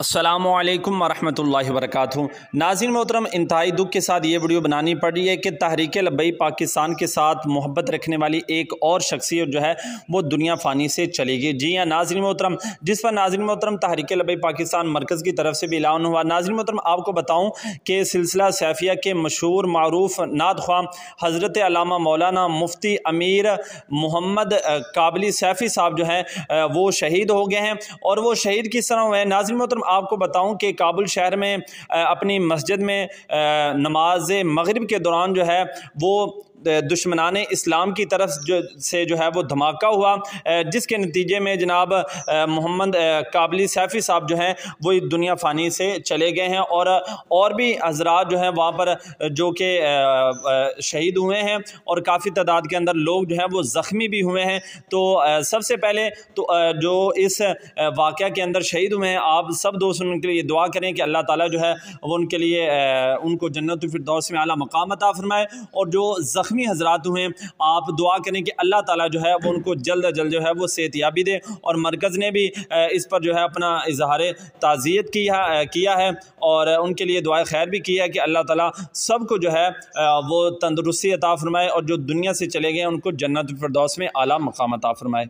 असलम वरह वरक नाजिन मोहतरम इंतहाई दुख के साथ ये वीडियो बनानी पड़ रही है कि तहरीक लबई पाकिस्तान के साथ मोहब्बत रखने वाली एक और शख्सियत जो है वो दुनिया फ़ानी से चली गई जी हाँ नाजिन मोहतरम जिस पर नाजिन मोहतरम तहरीक लबई पाकिस्तान मरकज़ की तरफ से भी ऐलान हुआ नाजिन मोहतरम आपको बताऊँ कि सिलसिला सैफिया के मशहूर मरूफ नात ख़्वा हज़रत अलामा मौलाना मुफ्ती अमीर मोहम्मद काबली सैफ़ी साहब जो हैं वो शहीद हो गए हैं और वो शहीद किस तरह हुए हैं नाजिन मोहतरम आपको बताऊं कि काबुल शहर में अपनी मस्जिद में नमाज मगरिब के दौरान जो है वो दुश्मनान इस्लाम की तरफ जो से जो है वो धमाका हुआ जिसके नतीजे में जनाब मोहम्मद काबली सैफ़ी साहब जो हैं वो दुनिया फ़ानी से चले गए हैं और और भी हजरा जो हैं वहाँ पर जो कि शहीद हुए हैं और काफ़ी तादाद के अंदर लोग जो हैं वो ज़ख्मी भी हुए हैं तो सबसे पहले तो जो इस वाक़ के अंदर शहीद हुए हैं आप सब दोस्त उनके लिए दुआ करें कि अल्लाह ताली जो है वो उनके लिए उनको जन्नत फिरदौस में अला मकाम अता फरमाए और जो ज़ख्मी ज़ख्मी हजरात हुए हैं आप दुआ करें कि अल्लाह ताला जो है वो उनको जल्द अज जल्द जो है वो सेहत याबी और मरकज़ ने भी इस पर जो है अपना इजहार ताज़ियत किया किया है और उनके लिए दुआ खैर भी किया है कि अल्लाह ताला सबको जो है वो तंदरुस्ती अता फ़रमाए और जो दुनिया से चले गए उनको जन्नत फरदौस में आला मकाम अता फ़रमाए